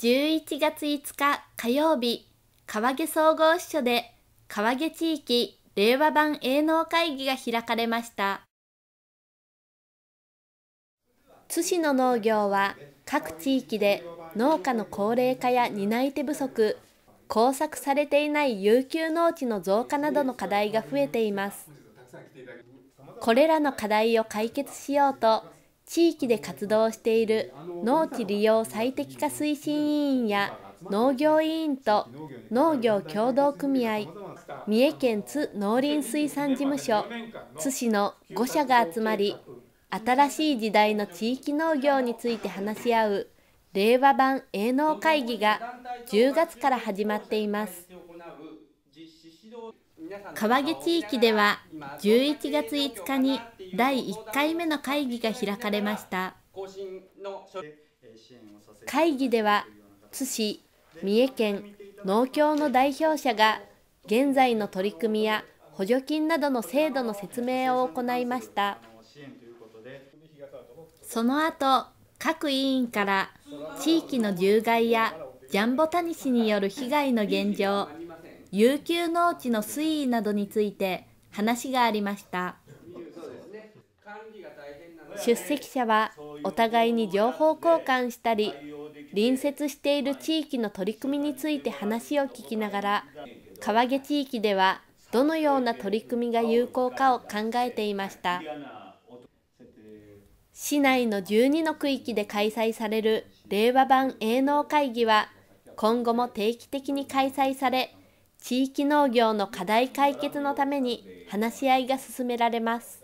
11月5日火曜日、川毛総合支所で川毛地域令和版営農会議が開かれました。津市の農業は各地域で農家の高齢化や担い手不足、耕作されていない有給農地の増加などの課題が増えています。これらの課題を解決しようと、地域で活動している農地利用最適化推進委員や農業委員と農業協同組合三重県津農林水産事務所津市の5社が集まり新しい時代の地域農業について話し合う令和版営農会議が10月から始まっています川毛地域では11月5日に第1回目の会議が開かれました会議では津市三重県農協の代表者が現在の取り組みや補助金などの制度の説明を行いましたその後各委員から地域の獣害やジャンボタニシによる被害の現状有給農地の推移などについて話がありました。出席者はお互いに情報交換したり隣接している地域の取り組みについて話を聞きながら川下地域ではどのような取り組みが有効かを考えていました市内の12の区域で開催される令和版営農会議は今後も定期的に開催され地域農業の課題解決のために話し合いが進められます